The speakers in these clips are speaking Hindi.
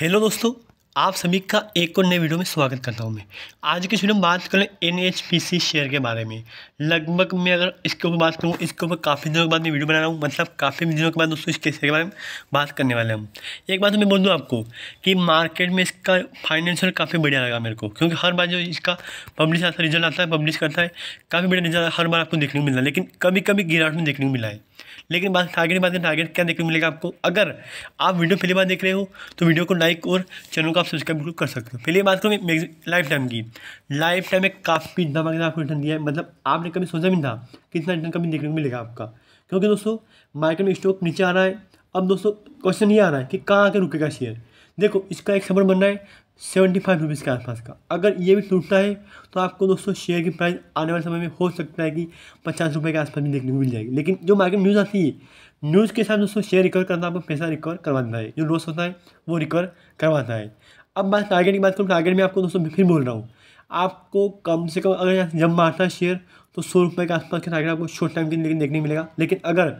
हेलो दोस्तों आप सभी का एक और नए वीडियो में स्वागत करता हूं मैं आज के वीडियो में बात करें N H P C share के बारे में लगभग मैं अगर इसके ऊपर बात करूं इसके ऊपर काफ़ी दिनों के बाद मैं वीडियो बना रहा हूं मतलब काफ़ी दिनों के बाद दोस्तों इसके शेयर के बारे में बात करने वाले हम एक बात मैं बोल दूँ आपको कि मार्केट में इसका फाइनेंशियल काफ़ी बढ़िया लगा मेरे को क्योंकि हर बार जो इसका पब्लिश आता रिजल्ट आता है पब्लिश करता है काफ़ी बढ़िया रिजल्ट हर बार आपको देखने को मिला लेकिन कभी कभी गिरावट में देखने को मिला है लेकिन बात टारगेट बात टारगेट क्या देखने को मिलेगा आपको अगर आप वीडियो पहली बार देख रहे हो तो वीडियो को लाइक और चैनल को आप सब्सक्राइब बिल्कुल कर सकते हो पहले बात करूँ लाइफ टाइम की लाइफ टाइम में काफ़ी धमाकेदार आपको रिटर्न दिया है मतलब आपने कभी सोचा भी था कितना रिटर्न कभी देखने को मिलेगा आपका क्योंकि दोस्तों मार्केट में स्टॉक नीचे आ रहा है अब दोस्तों क्वेश्चन ये आ रहा है कि कहाँ आकर रुकेगा शेयर देखो इसका एक खबर बन रहा है सेवेंटी फाइव रुपीज़ के आसपास का अगर ये भी टूटता है तो आपको दोस्तों शेयर की प्राइस आने वाले समय में हो सकता है कि पचास रुपये के आसपास भी देखने को मिल जाएगी लेकिन जो मार्केट न्यूज़ आती है न्यूज़ के साथ दोस्तों शेयर रिकवर करना आपको पैसा रिकवर करवाता है जो लॉस होता है वो रिकवर करवाता है अब बात टारगेट की बात करूँ टारगेट में आपको दोस्तों फिर बोल रहा हूँ आपको कम से कम अगर जब मारता है शेयर तो सौ रुपये के आसपास का टारगेट आपको शॉर्ट टाइम के लिए देखने को मिलेगा लेकिन अगर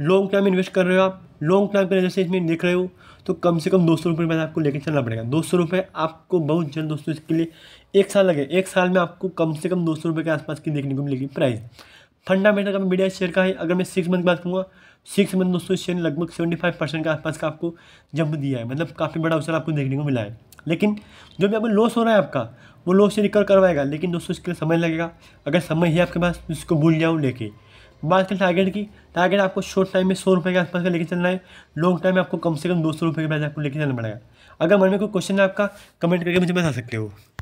लॉन्ग टाइम इन्वेस्ट कर रहे हो आप लॉन्ग टर्म के जैसे इसमें देख रहे हो तो कम से कम दो सौ रुपये आपको लेकर चलना पड़ेगा दो सौ रुपये आपको बहुत जल्द दोस्तों इसके लिए एक साल लगे एक साल में आपको कम से कम दो सौ रुपये के आसपास की देखने को मिलेगी प्राइस फंडामेंटल का मीडिया शेयर का है अगर मैं सिक्स मंथ की बात करूँगा सिक्स मंथ दोस्तों शेयर ने लगभग सेवेंटी फाइव परसेंट के आसपास का आपको जंप दिया है मतलब काफ़ी बड़ा अवसर आपको देखने को मिला है लेकिन जो भी आपको लॉस हो रहा है आपका वो लॉस से रिकवर करवाएगा लेकिन दोस्तों इसके लिए समय लगेगा अगर समय है आपके पास तो भूल जाओ लेके बात करें टारगेट की टारगेट आपको शॉर्ट टाइम में सौ रुपये के आसपास का लेके चलना है लॉन्ग टाइम में आपको कम से कम दो सौ रुपये के पैसे आपको लेके चलना पड़ेगा अगर मन में कोई क्वेश्चन है आपका कमेंट करके मुझे बता सकते हो